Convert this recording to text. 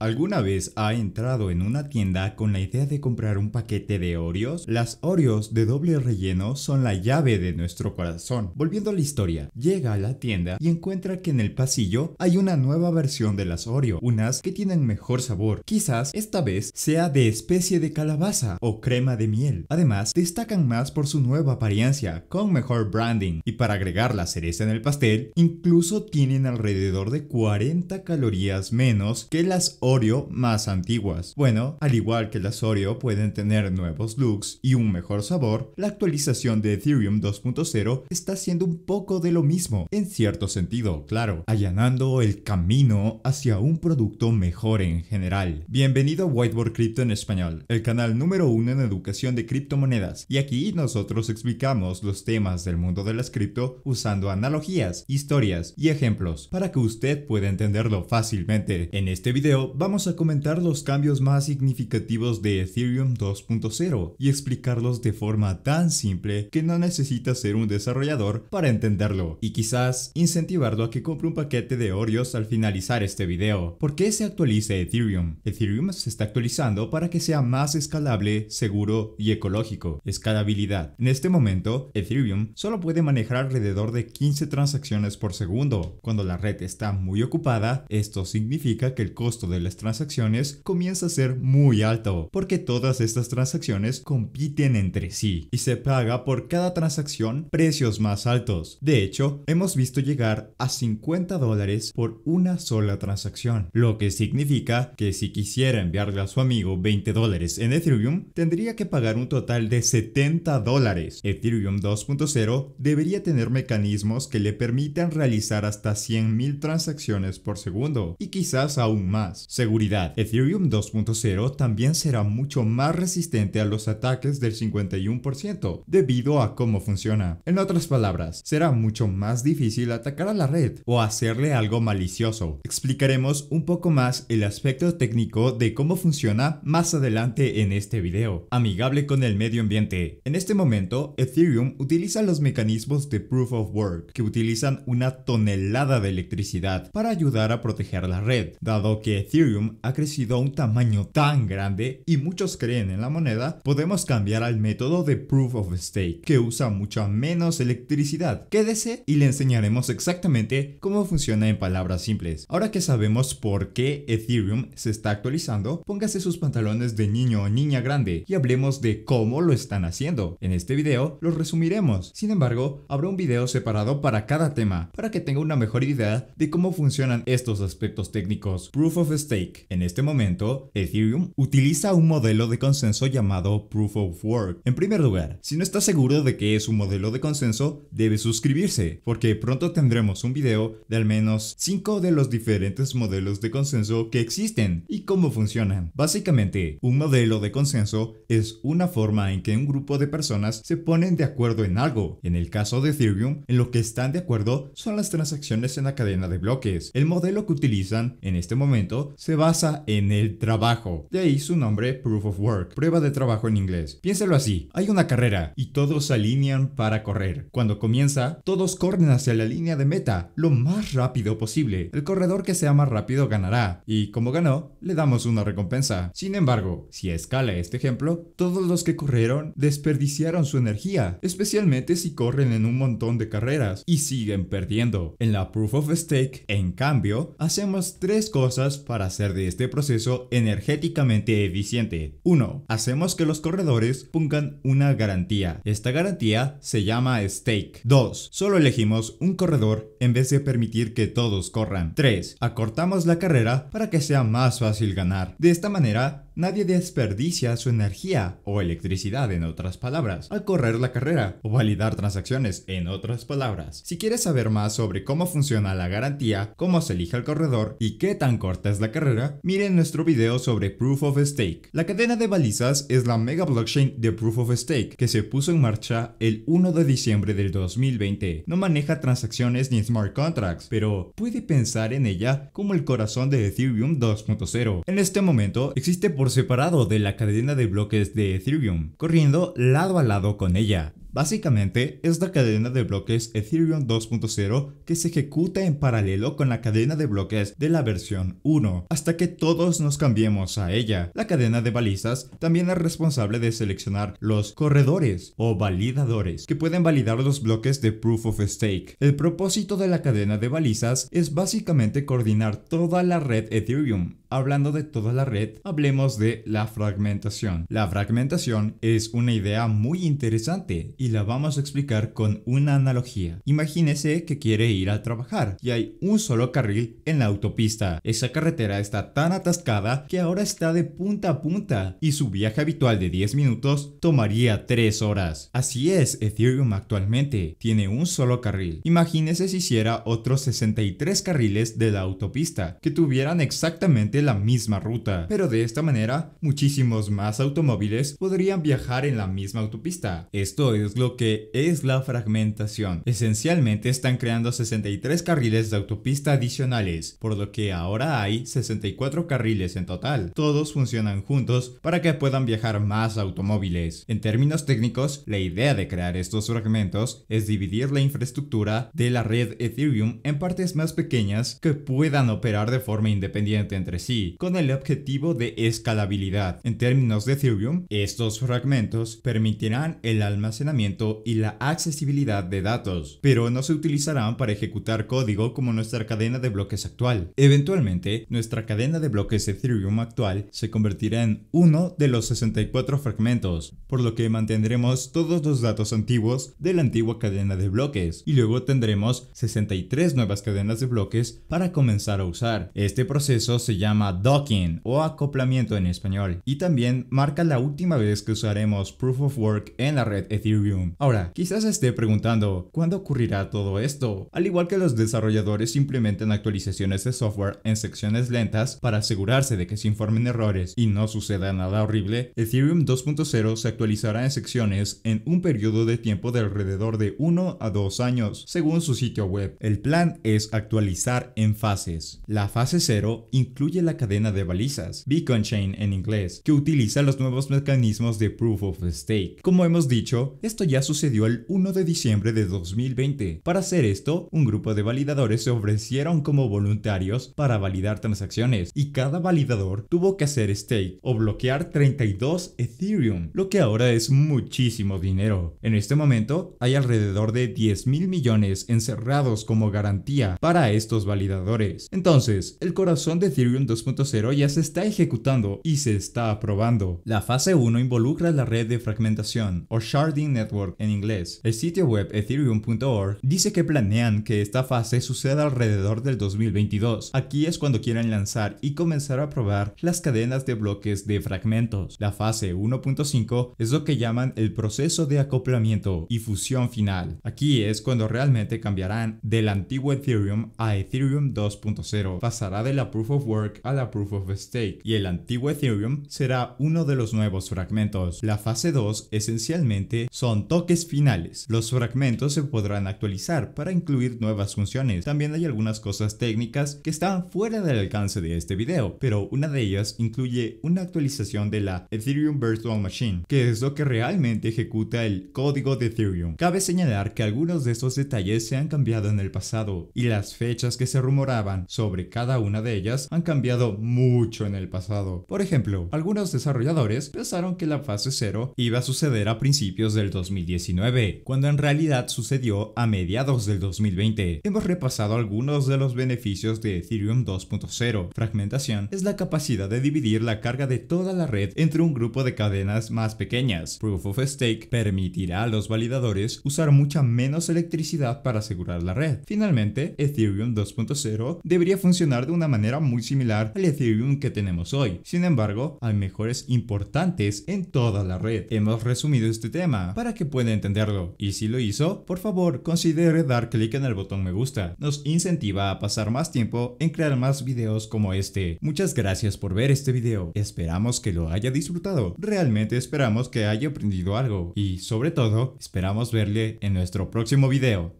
¿Alguna vez ha entrado en una tienda con la idea de comprar un paquete de Oreos? Las Oreos de doble relleno son la llave de nuestro corazón. Volviendo a la historia, llega a la tienda y encuentra que en el pasillo hay una nueva versión de las Oreo, unas que tienen mejor sabor. Quizás esta vez sea de especie de calabaza o crema de miel. Además, destacan más por su nueva apariencia, con mejor branding y para agregar la cereza en el pastel, incluso tienen alrededor de 40 calorías menos que las Oreos. Oreo más antiguas. Bueno, al igual que las Oreo pueden tener nuevos looks y un mejor sabor, la actualización de Ethereum 2.0 está haciendo un poco de lo mismo, en cierto sentido, claro, allanando el camino hacia un producto mejor en general. Bienvenido a Whiteboard Crypto en español, el canal número uno en educación de criptomonedas, y aquí nosotros explicamos los temas del mundo de las cripto usando analogías, historias y ejemplos para que usted pueda entenderlo fácilmente. En este video vamos a comentar los cambios más significativos de Ethereum 2.0 y explicarlos de forma tan simple que no necesitas ser un desarrollador para entenderlo y quizás incentivarlo a que compre un paquete de Oreos al finalizar este video. ¿Por qué se actualiza Ethereum? Ethereum se está actualizando para que sea más escalable, seguro y ecológico. Escalabilidad. En este momento, Ethereum solo puede manejar alrededor de 15 transacciones por segundo. Cuando la red está muy ocupada, esto significa que el costo la transacciones comienza a ser muy alto, porque todas estas transacciones compiten entre sí y se paga por cada transacción precios más altos. De hecho, hemos visto llegar a 50 dólares por una sola transacción, lo que significa que si quisiera enviarle a su amigo 20 dólares en Ethereum, tendría que pagar un total de 70 dólares. Ethereum 2.0 debería tener mecanismos que le permitan realizar hasta 100.000 transacciones por segundo y quizás aún más. Seguridad. Ethereum 2.0 también será mucho más resistente a los ataques del 51% debido a cómo funciona. En otras palabras, será mucho más difícil atacar a la red o hacerle algo malicioso. Explicaremos un poco más el aspecto técnico de cómo funciona más adelante en este video. Amigable con el medio ambiente. En este momento, Ethereum utiliza los mecanismos de Proof of Work que utilizan una tonelada de electricidad para ayudar a proteger la red, dado que Ethereum Ethereum ha crecido a un tamaño tan grande y muchos creen en la moneda, podemos cambiar al método de Proof of Stake, que usa mucha menos electricidad. Quédese y le enseñaremos exactamente cómo funciona en palabras simples. Ahora que sabemos por qué Ethereum se está actualizando, póngase sus pantalones de niño o niña grande y hablemos de cómo lo están haciendo. En este video lo resumiremos. Sin embargo, habrá un video separado para cada tema, para que tenga una mejor idea de cómo funcionan estos aspectos técnicos. Proof of Stake en este momento, Ethereum utiliza un modelo de consenso llamado Proof of Work. En primer lugar, si no estás seguro de que es un modelo de consenso, debe suscribirse, porque pronto tendremos un video de al menos 5 de los diferentes modelos de consenso que existen y cómo funcionan. Básicamente, un modelo de consenso es una forma en que un grupo de personas se ponen de acuerdo en algo. En el caso de Ethereum, en lo que están de acuerdo son las transacciones en la cadena de bloques. El modelo que utilizan en este momento se se basa en el trabajo. De ahí su nombre, Proof of Work, prueba de trabajo en inglés. Piénselo así, hay una carrera y todos se alinean para correr. Cuando comienza, todos corren hacia la línea de meta lo más rápido posible. El corredor que sea más rápido ganará y como ganó, le damos una recompensa. Sin embargo, si escala este ejemplo, todos los que corrieron desperdiciaron su energía, especialmente si corren en un montón de carreras y siguen perdiendo. En la Proof of Stake, en cambio, hacemos tres cosas para hacer de este proceso energéticamente eficiente. 1. Hacemos que los corredores pongan una garantía. Esta garantía se llama stake. 2. Solo elegimos un corredor en vez de permitir que todos corran. 3. Acortamos la carrera para que sea más fácil ganar. De esta manera, Nadie desperdicia su energía o electricidad, en otras palabras, al correr la carrera o validar transacciones, en otras palabras. Si quieres saber más sobre cómo funciona la garantía, cómo se elige el corredor y qué tan corta es la carrera, miren nuestro video sobre Proof of Stake. La cadena de balizas es la mega blockchain de Proof of Stake que se puso en marcha el 1 de diciembre del 2020. No maneja transacciones ni smart contracts, pero puede pensar en ella como el corazón de Ethereum 2.0. En este momento existe por separado de la cadena de bloques de Ethereum, corriendo lado a lado con ella. Básicamente, es la cadena de bloques Ethereum 2.0 que se ejecuta en paralelo con la cadena de bloques de la versión 1, hasta que todos nos cambiemos a ella. La cadena de balizas también es responsable de seleccionar los corredores o validadores que pueden validar los bloques de Proof of Stake. El propósito de la cadena de balizas es básicamente coordinar toda la red Ethereum hablando de toda la red, hablemos de la fragmentación. La fragmentación es una idea muy interesante y la vamos a explicar con una analogía. Imagínese que quiere ir a trabajar y hay un solo carril en la autopista. Esa carretera está tan atascada que ahora está de punta a punta y su viaje habitual de 10 minutos tomaría 3 horas. Así es Ethereum actualmente, tiene un solo carril. Imagínese si hiciera otros 63 carriles de la autopista que tuvieran exactamente la misma ruta, pero de esta manera muchísimos más automóviles podrían viajar en la misma autopista. Esto es lo que es la fragmentación. Esencialmente están creando 63 carriles de autopista adicionales, por lo que ahora hay 64 carriles en total. Todos funcionan juntos para que puedan viajar más automóviles. En términos técnicos, la idea de crear estos fragmentos es dividir la infraestructura de la red Ethereum en partes más pequeñas que puedan operar de forma independiente entre sí, con el objetivo de escalabilidad. En términos de Ethereum, estos fragmentos permitirán el almacenamiento y la accesibilidad de datos, pero no se utilizarán para ejecutar código como nuestra cadena de bloques actual. Eventualmente, nuestra cadena de bloques Ethereum actual se convertirá en uno de los 64 fragmentos, por lo que mantendremos todos los datos antiguos de la antigua cadena de bloques y luego tendremos 63 nuevas cadenas de bloques para comenzar a usar. Este proceso se llama docking o acoplamiento en español y también marca la última vez que usaremos Proof of Work en la red Ethereum Ahora, quizás esté preguntando, ¿cuándo ocurrirá todo esto? Al igual que los desarrolladores implementan actualizaciones de software en secciones lentas para asegurarse de que se informen errores y no suceda nada horrible, Ethereum 2.0 se actualizará en secciones en un periodo de tiempo de alrededor de 1 a 2 años, según su sitio web. El plan es actualizar en fases. La fase 0 incluye la cadena de balizas, Beacon Chain en inglés, que utiliza los nuevos mecanismos de Proof of Stake. Como hemos dicho, esto ya sucedió el 1 de diciembre de 2020. Para hacer esto, un grupo de validadores se ofrecieron como voluntarios para validar transacciones y cada validador tuvo que hacer stake o bloquear 32 Ethereum, lo que ahora es muchísimo dinero. En este momento hay alrededor de 10 mil millones encerrados como garantía para estos validadores. Entonces, el corazón de Ethereum 2.0 ya se está ejecutando y se está aprobando. La fase 1 involucra la red de fragmentación o sharding en inglés. El sitio web ethereum.org dice que planean que esta fase suceda alrededor del 2022. Aquí es cuando quieren lanzar y comenzar a probar las cadenas de bloques de fragmentos. La fase 1.5 es lo que llaman el proceso de acoplamiento y fusión final. Aquí es cuando realmente cambiarán del antiguo Ethereum a Ethereum 2.0. Pasará de la Proof of Work a la Proof of Stake y el antiguo Ethereum será uno de los nuevos fragmentos. La fase 2 esencialmente son toques finales. Los fragmentos se podrán actualizar para incluir nuevas funciones. También hay algunas cosas técnicas que están fuera del alcance de este video, pero una de ellas incluye una actualización de la Ethereum Virtual Machine, que es lo que realmente ejecuta el código de Ethereum. Cabe señalar que algunos de estos detalles se han cambiado en el pasado y las fechas que se rumoraban sobre cada una de ellas han cambiado mucho en el pasado. Por ejemplo, algunos desarrolladores pensaron que la fase 0 iba a suceder a principios del 2019, cuando en realidad sucedió a mediados del 2020. Hemos repasado algunos de los beneficios de Ethereum 2.0. Fragmentación es la capacidad de dividir la carga de toda la red entre un grupo de cadenas más pequeñas. Proof of Stake permitirá a los validadores usar mucha menos electricidad para asegurar la red. Finalmente, Ethereum 2.0 debería funcionar de una manera muy similar al Ethereum que tenemos hoy. Sin embargo, hay mejores importantes en toda la red. Hemos resumido este tema. Para que pueda entenderlo. Y si lo hizo, por favor considere dar clic en el botón me gusta. Nos incentiva a pasar más tiempo en crear más videos como este. Muchas gracias por ver este video. Esperamos que lo haya disfrutado. Realmente esperamos que haya aprendido algo. Y sobre todo, esperamos verle en nuestro próximo video.